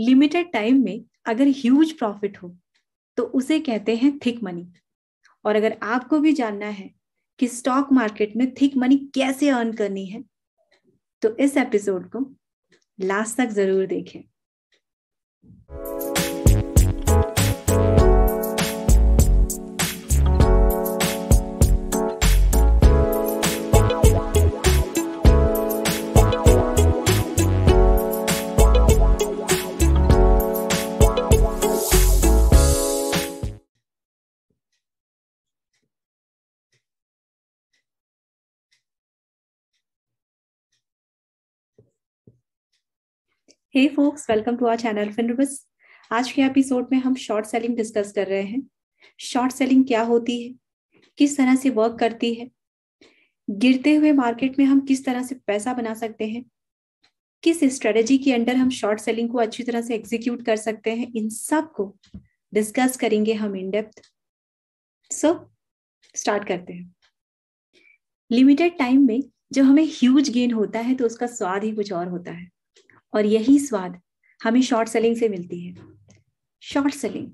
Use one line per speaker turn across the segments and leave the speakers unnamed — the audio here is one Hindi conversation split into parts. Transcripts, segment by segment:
लिमिटेड टाइम में अगर ह्यूज प्रॉफिट हो तो उसे कहते हैं थिक मनी और अगर आपको भी जानना है कि स्टॉक मार्केट में थिक मनी कैसे अर्न करनी है तो इस एपिसोड को लास्ट तक जरूर देखें hey folks welcome to our channel फिनरबस आज के एपिसोड में हम शॉर्ट सेलिंग डिस्कस कर रहे हैं शॉर्ट सेलिंग क्या होती है किस तरह से वर्क करती है गिरते हुए मार्केट में हम किस तरह से पैसा बना सकते हैं किस स्ट्रेटेजी के अंडर हम शॉर्ट सेलिंग को अच्छी तरह से एग्जीक्यूट कर सकते हैं इन सब को डिस्कस करेंगे हम इन डेप्थ सो स्टार्ट करते हैं लिमिटेड टाइम में जब हमें ह्यूज गेन होता है तो उसका स्वाद ही कुछ और होता है और यही स्वाद हमें शॉर्ट सेलिंग से मिलती है शॉर्ट सेलिंग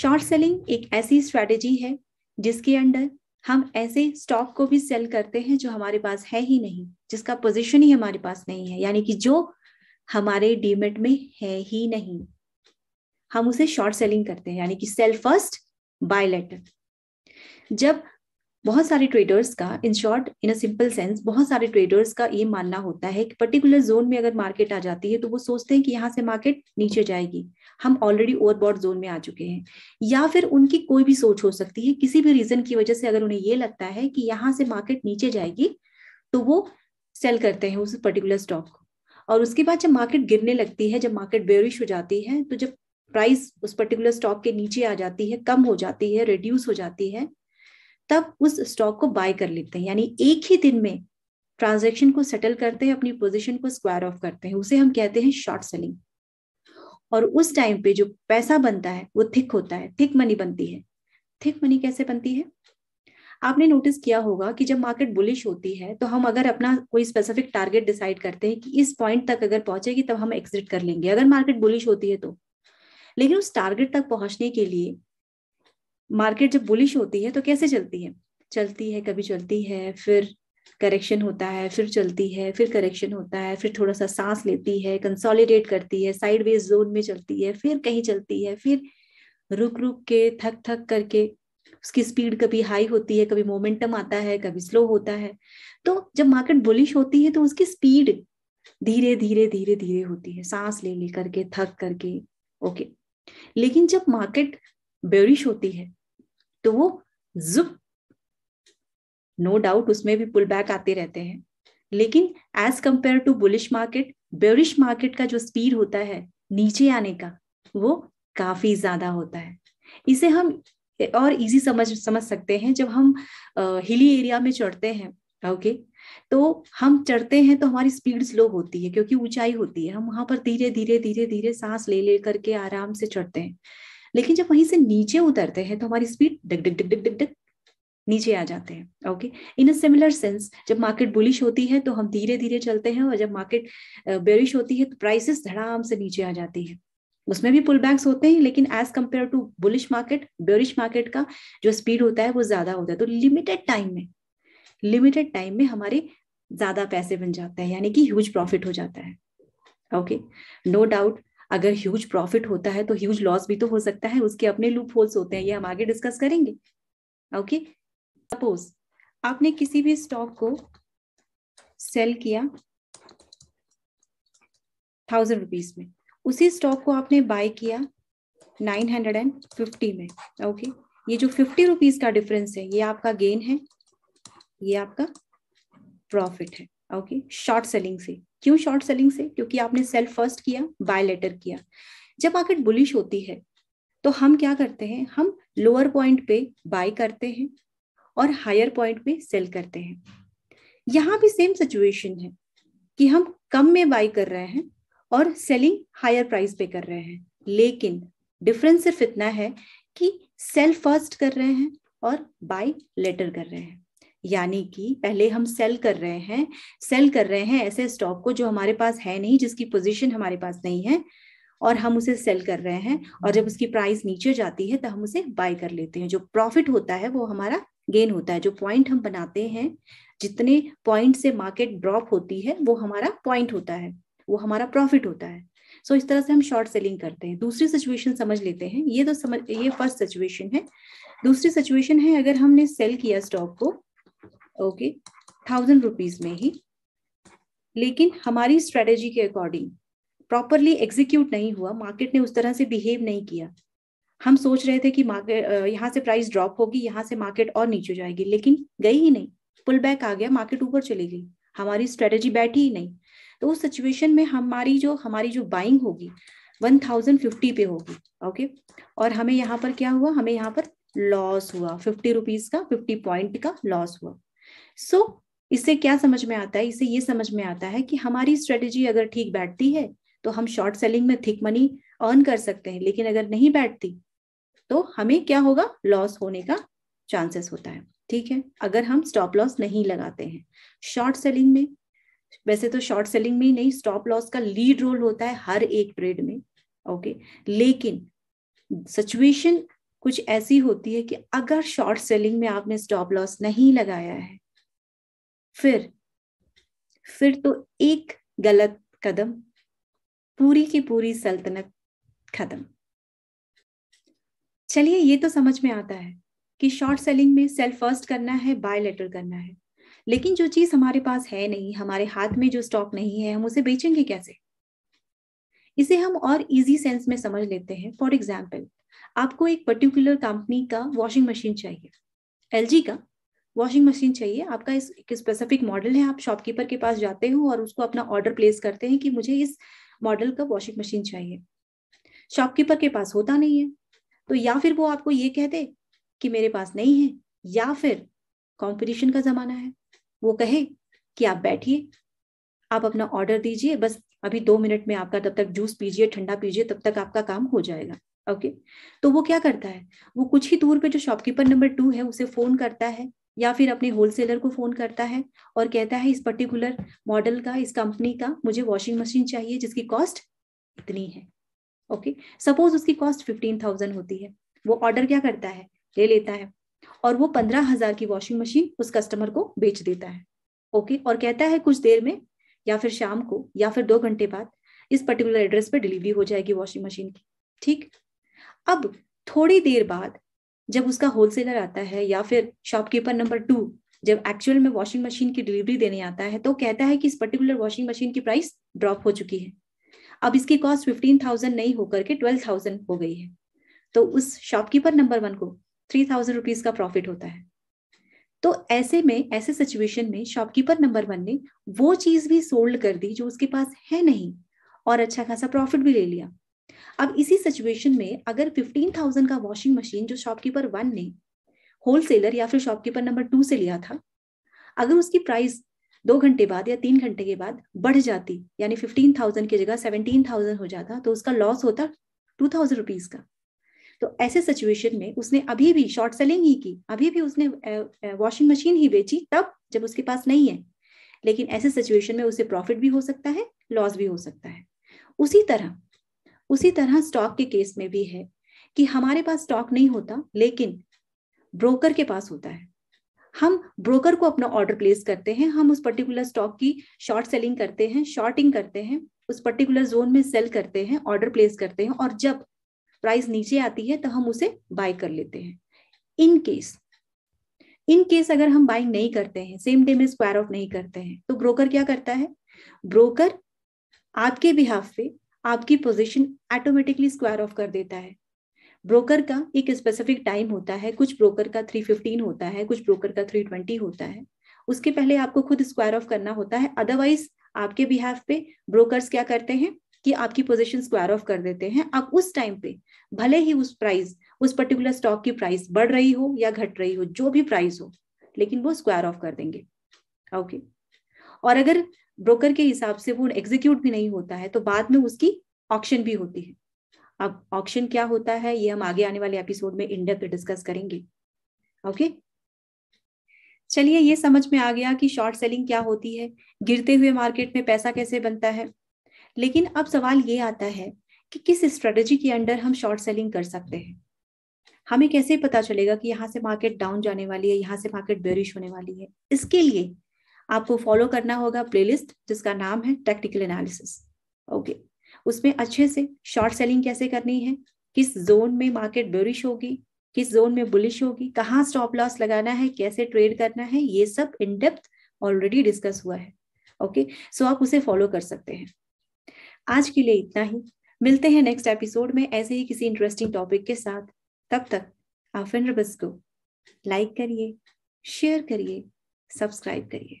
शॉर्ट सेलिंग एक ऐसी स्ट्रेटेजी है जिसके अंडर हम ऐसे स्टॉक को भी सेल करते हैं जो हमारे पास है ही नहीं जिसका पोजीशन ही हमारे पास नहीं है यानी कि जो हमारे डीमेट में है ही नहीं हम उसे शॉर्ट सेलिंग करते हैं यानी कि सेल फर्स्ट बाय लेटर जब बहुत सारे ट्रेडर्स का in short in a simple sense बहुत सारे ट्रेडर्स का ये मानना होता है कि पर्टिकुलर जोन में अगर मार्केट आ जाती है तो वो सोचते हैं कि यहाँ से मार्केट नीचे जाएगी हम ऑलरेडी ओवरबॉड जोन में आ चुके हैं या फिर उनकी कोई भी सोच हो सकती है किसी भी रीजन की वजह से अगर उन्हें ये लगता है कि यहाँ से मार्केट नीचे जाएगी तो वो सेल करते हैं उस पर्टिकुलर स्टॉक को और उसके बाद जब मार्केट गिरने लगती है जब मार्केट बेरिश हो जाती है तो जब प्राइस उस पर्टिकुलर स्टॉक के नीचे आ जाती है कम हो जाती है रिड्यूस हो जाती है तब उस स्टॉक को बाय कर लेते हैं यानी एक ही दिन में ट्रांजेक्शन को सेटल करते हैं अपनी पोजिशन को स्क्वायर ऑफ करते हैं उसे हम कहते हैं शॉर्ट सेलिंग और उस टाइम पे जो पैसा बनता है वो थिक होता है थिक मनी बनती है थिक मनी कैसे बनती है आपने नोटिस किया होगा कि जब मार्केट बुलिश होती है तो हम अगर अपना कोई स्पेसिफिक टारगेट डिसाइड करते हैं कि इस पॉइंट तक अगर पहुंचेगी तब हम एग्जिट कर लेंगे अगर मार्केट बुलिश होती है तो लेकिन उस टारगेट तक पहुंचने के लिए मार्केट जब बुलिश होती है तो कैसे चलती है चलती है कभी चलती है फिर करेक्शन होता है फिर चलती है फिर करेक्शन होता है फिर थोड़ा सा सांस लेती है कंसोलिडेट करती है साइडवेज जोन में चलती है फिर कहीं चलती है फिर रुक रुक के थक थक करके उसकी स्पीड कभी हाई होती है कभी मोमेंटम आता है कभी स्लो होता है तो जब मार्केट बुलिश होती है तो उसकी स्पीड धीरे धीरे धीरे धीरे होती है सांस ले लेकर के थक करके ओके लेकिन जब मार्केट बेरिश होती है तो वो जुप नो डाउट उसमें भी पुल बैक आते रहते हैं लेकिन as compare to bullish market bearish market का जो स्पीड होता है नीचे आने का वो काफी ज्यादा होता है इसे हम और इजी समझ समझ सकते हैं जब हम आ, हिली एरिया में चढ़ते हैं ओके okay? तो हम चढ़ते हैं तो हमारी स्पीड स्लो होती है क्योंकि ऊंचाई होती है हम वहां पर धीरे धीरे धीरे धीरे सांस ले ले करके आराम से चढ़ते हैं लेकिन जब वहीं से नीचे उतरते हैं तो हमारी स्पीड डग डग डग डग डग डग नीचे आ जाते हैं okay in a similar sense जब मार्केट बुलिश होती है तो हम धीरे धीरे चलते हैं और जब मार्केट बेरिश होती है तो प्राइसेस धड़ाम से नीचे आ जाती है उसमें भी पुल बैक्स होते हैं लेकिन as compare to bullish market bearish market का जो स्पीड होता है वो ज्यादा होता है तो लिमिटेड टाइम में लिमिटेड टाइम में हमारे ज्यादा पैसे बन जाते हैं यानी कि ह्यूज प्रॉफिट हो जाता है ओके नो डाउट अगर ह्यूज प्रॉफिट होता है तो ह्यूज लॉस भी तो हो सकता है उसके अपने लूप होल्स होते हैं ये हम आगे डिस्कस करेंगे ओके सपोज आपने किसी भी स्टॉक को सेल किया थाउजेंड रुपीज में उसी स्टॉक को आपने बाय किया नाइन हंड्रेड एंड फिफ्टी में ओके okay? ये जो फिफ्टी रुपीज का डिफरेंस है ये आपका गेन है ये आपका प्रॉफिट है ओके शॉर्ट सेलिंग से क्यों शॉर्ट सेलिंग से क्योंकि आपने सेल फर्स्ट किया बाय लेटर किया जब मार्केट बुलिश होती है तो हम क्या करते हैं हम लोअर पॉइंट पे बाय करते हैं और हायर पॉइंट पे सेल करते हैं यहाँ भी सेम सिचुएशन है कि हम कम में बाय कर रहे हैं और सेलिंग हायर प्राइस पे कर रहे हैं लेकिन डिफरेंस सिर्फ इतना है कि सेल फर्स्ट कर रहे हैं और बाय लेटर कर रहे हैं यानी कि पहले हम सेल कर रहे हैं सेल कर रहे हैं ऐसे स्टॉक को जो हमारे पास है नहीं जिसकी पोजीशन हमारे पास नहीं है और हम उसे सेल कर रहे हैं और जब उसकी प्राइस नीचे जाती है तो हम उसे बाय कर लेते हैं जो प्रॉफिट होता है वो हमारा गेन होता है जो पॉइंट हम बनाते हैं जितने पॉइंट से मार्केट ड्रॉप होती है वो हमारा पॉइंट होता है वो हमारा प्रॉफिट होता है सो so, इस तरह से हम शॉर्ट सेलिंग करते हैं दूसरी सिचुएशन समझ लेते हैं ये तो समझ ये फर्स्ट सिचुएशन है दूसरी सिचुएशन है अगर हमने सेल किया स्टॉक को ओके थाउजेंड रुपीज में ही लेकिन हमारी स्ट्रेटेजी के अकॉर्डिंग प्रॉपरली एग्जीक्यूट नहीं हुआ मार्केट ने उस तरह से बिहेव नहीं किया हम सोच रहे थे कि मार्केट यहाँ से प्राइस ड्रॉप होगी यहाँ से मार्केट और नीचे जाएगी लेकिन गई ही नहीं पुल बैक आ गया मार्केट ऊपर चली गई हमारी स्ट्रेटेजी बैठी ही नहीं तो उस सिचुएशन में हमारी जो हमारी जो बाइंग होगी वन थाउजेंड फिफ्टी पे होगी ओके और हमें यहाँ पर क्या हुआ हमें यहाँ पर लॉस हुआ फिफ्टी रुपीज का फिफ्टी पॉइंट का लॉस हुआ सो so, इससे क्या समझ में आता है इससे ये समझ में आता है कि हमारी स्ट्रेटेजी अगर ठीक बैठती है तो हम शॉर्ट सेलिंग में थिक मनी अर्न कर सकते हैं लेकिन अगर नहीं बैठती तो हमें क्या होगा लॉस होने का चांसेस होता है ठीक है अगर हम स्टॉप लॉस नहीं लगाते हैं शॉर्ट सेलिंग में वैसे तो शॉर्ट सेलिंग में ही नहीं स्टॉप लॉस का लीड रोल होता है हर एक ट्रेड में ओके लेकिन सिचुएशन कुछ ऐसी होती है कि अगर शॉर्ट सेलिंग में आपने स्टॉप लॉस नहीं लगाया है फिर फिर तो एक गलत कदम पूरी की पूरी सल्तनत खत्म चलिए ये तो समझ में आता है कि शॉर्ट सेलिंग में सेल फर्स्ट करना है बाय लेटर करना है लेकिन जो चीज हमारे पास है नहीं हमारे हाथ में जो स्टॉक नहीं है हम उसे बेचेंगे कैसे इसे हम और इजी सेंस में समझ लेते हैं फॉर एग्जाम्पल आपको एक पर्टिकुलर कंपनी का वॉशिंग मशीन चाहिए एल का वॉशिंग मशीन चाहिए आपका इस एक स्पेसिफिक मॉडल है आप शॉपकीपर के पास जाते हो और उसको अपना ऑर्डर प्लेस करते हैं कि मुझे इस मॉडल का वॉशिंग मशीन चाहिए शॉपकीपर के पास होता नहीं है तो या फिर वो आपको ये कह दे कि मेरे पास नहीं है या फिर कंपटीशन का जमाना है वो कहे कि आप बैठिए आप अपना ऑर्डर दीजिए बस अभी दो मिनट में आपका तब तक जूस पीजिए ठंडा पीजिए तब तक आपका काम हो जाएगा ओके okay? तो वो क्या करता है वो कुछ ही दूर पे जो शॉपकीपर नंबर टू है उसे फोन करता है या फिर अपने होलसेलर को फोन करता है और कहता है इस पर्टिकुलर मॉडल का इस कंपनी का मुझे वॉशिंग मशीन चाहिए जिसकी कॉस्ट इतनी है ओके सपोज उसकी कॉस्ट फिफ्टीन थाउजेंड होती है वो ऑर्डर क्या करता है ले लेता है और वो पंद्रह हजार की वॉशिंग मशीन उस कस्टमर को बेच देता है ओके और कहता है कुछ देर में या फिर शाम को या फिर दो घंटे बाद इस पर्टिकुलर एड्रेस पर डिलीवरी हो जाएगी वॉशिंग मशीन की ठीक अब थोड़ी देर बाद जब उसका होलसेलर आता है या फिर शॉपकीपर नंबर टू जब एक्चुअल में वॉशिंग मशीन की डिलीवरी देने आता है तो कहता है कि इस पर्टिकुलर वॉशिंग मशीन की प्राइस ड्रॉप हो चुकी है अब इसकी कॉस्ट फिफ्टीन थाउजेंड नहीं होकर के ट्वेल्व थाउजेंड हो गई है तो उस शॉपकीपर नंबर वन को थ्री थाउजेंड रुपीज का प्रॉफिट होता है तो ऐसे में ऐसे सिचुएशन में शॉपकीपर नंबर वन ने वो चीज भी सोल्ड कर दी जो उसके पास है नहीं और अच्छा खासा प्रॉफिट भी ले लिया अब इसी सिचुएशन में अगर फिफ्टीन थाउजेंड का वॉशिंग मशीन जो शॉपकीपर वन ने होलसेलर या फिर शॉपकीपर नंबर टू से लिया था अगर उसकी प्राइस दो घंटे बाद या तीन घंटे के बाद बढ़ जाती यानी फिफ्टीन थाउजेंड की जगह सेवनटीन थाउजेंड हो जाता तो उसका लॉस होता टू थाउजेंड रुपीज का तो ऐसे सिचुएशन में उसने अभी भी शॉर्ट सेलिंग ही की अभी भी उसने वॉशिंग मशीन ही बेची तब जब उसके पास नहीं है लेकिन ऐसे सिचुएशन में उसे प्रॉफिट भी हो सकता है लॉस भी हो सकता है उसी तरह उसी तरह स्टॉक के केस में भी है कि हमारे पास स्टॉक नहीं होता लेकिन ब्रोकर के पास होता है हम ब्रोकर को अपना ऑर्डर प्लेस करते हैं हम उस पर्टिकुलर स्टॉक की शॉर्ट सेलिंग करते हैं शॉर्टिंग करते हैं उस पर्टिकुलर जोन में सेल करते हैं ऑर्डर प्लेस करते हैं और जब प्राइस नीचे आती है तो हम उसे बाय कर लेते हैं इन केस इन केस अगर हम बाइंग नहीं करते हैं सेम डे में स्क्वायर ऑफ नहीं करते हैं तो ब्रोकर क्या करता है ब्रोकर आपके बिहाफ पे आपकी पोजीशन ऑटोमेटिकली स्क्वायर ऑफ कर देता है ब्रोकर का एक स्पेसिफिक टाइम होता है कुछ ब्रोकर का 315 होता है कुछ ब्रोकर का 320 होता है उसके पहले आपको खुद स्क्वायर ऑफ करना होता है अदरवाइज आपके बिहाफ पे ब्रोकर्स क्या करते हैं कि आपकी पोजीशन स्क्वायर ऑफ कर देते हैं अब उस टाइम पे भले ही उस प्राइस उस पर्टिकुलर स्टॉक की प्राइस बढ़ रही हो या घट रही हो जो भी प्राइस हो लेकिन वो स्क्वायर ऑफ कर देंगे ओके okay. और अगर ब्रोकर के हिसाब से वो एग्जीक्यूट भी नहीं होता है तो बाद में उसकी ऑप्शन भी होती है अब ऑप्शन क्या होता है ये हम आगे आने वाले एपिसोड में इन डेप्थ डिस्कस करेंगे ओके चलिए ये समझ में आ गया कि शॉर्ट सेलिंग क्या होती है गिरते हुए मार्केट में पैसा कैसे बनता है लेकिन अब सवाल ये आता है कि किस स्ट्रेटजी के अंडर हम शॉर्ट सेलिंग कर सकते हैं हमें कैसे पता चलेगा कि यहाँ से मार्केट डाउन जाने वाली है यहाँ से मार्केट बेरिश होने वाली है इसके लिए आपको फॉलो करना होगा प्लेलिस्ट जिसका नाम है टेक्निकल एनालिसिस ओके उसमें अच्छे से शॉर्ट सेलिंग कैसे करनी है किस जोन में मार्केट ब्यूरिश होगी किस जोन में बुलिश होगी कहाँ स्टॉप लॉस लगाना है कैसे ट्रेड करना है ये सब इन डेप्थ ऑलरेडी डिस्कस हुआ है ओके सो आप उसे फॉलो कर सकते हैं आज के लिए इतना ही मिलते हैं नेक्स्ट एपिसोड में ऐसे ही किसी इंटरेस्टिंग टॉपिक के साथ तब तक आप इन को लाइक करिए शेयर करिए सब्सक्राइब करिए